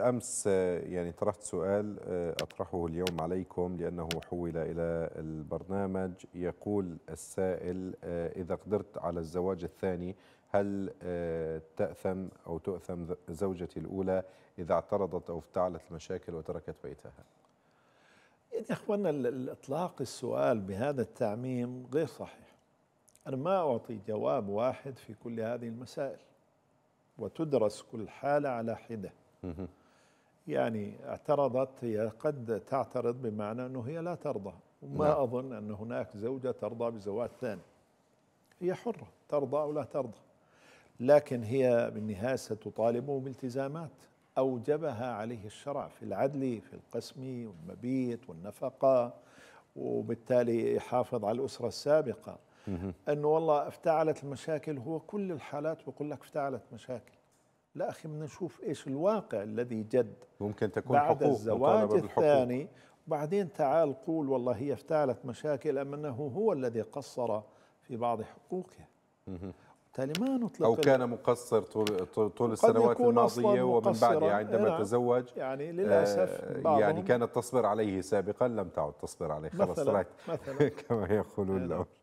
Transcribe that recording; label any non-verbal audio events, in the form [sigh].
بالأمس آه، يعني طرحت سؤال آه، أطرحه اليوم عليكم لأنه حول إلى البرنامج يقول السائل آه، إذا قدرت على الزواج الثاني هل تأثم أو تؤثم زوجتي الأولى إذا اعترضت أو افتعلت المشاكل وتركت بيتها يعني أخوانا الإطلاق السؤال بهذا التعميم غير صحيح أنا ما أعطي جواب واحد في كل هذه المسائل وتدرس كل حالة على حدة يعني اعترضت هي قد تعترض بمعنى أنه هي لا ترضى وما لا. نعم. أظن أن هناك زوجة ترضى بزواج ثاني هي حرة ترضى أو لا ترضى لكن هي بالنهاية ستطالبه بالتزامات أوجبها عليه الشرع في العدل في القسم والمبيت والنفقة وبالتالي يحافظ على الأسرة السابقة أنه والله افتعلت المشاكل هو كل الحالات بقول لك افتعلت مشاكل لا أخي بدنا نشوف إيش الواقع الذي جد ممكن تكون بعد حقوق الزواج الثاني وبعدين تعال قول والله هي افتعلت مشاكل أم أنه هو الذي قصر في بعض حقوقه بالتالي ما نطلق أو كان مقصر طول, طول السنوات الماضية ومن بعدها يعني عندما يعني تزوج يعني للأسف آه يعني كانت تصبر عليه سابقا لم تعد تصبر عليه خلاص مثلا [laughs] كما يقولون نعم. له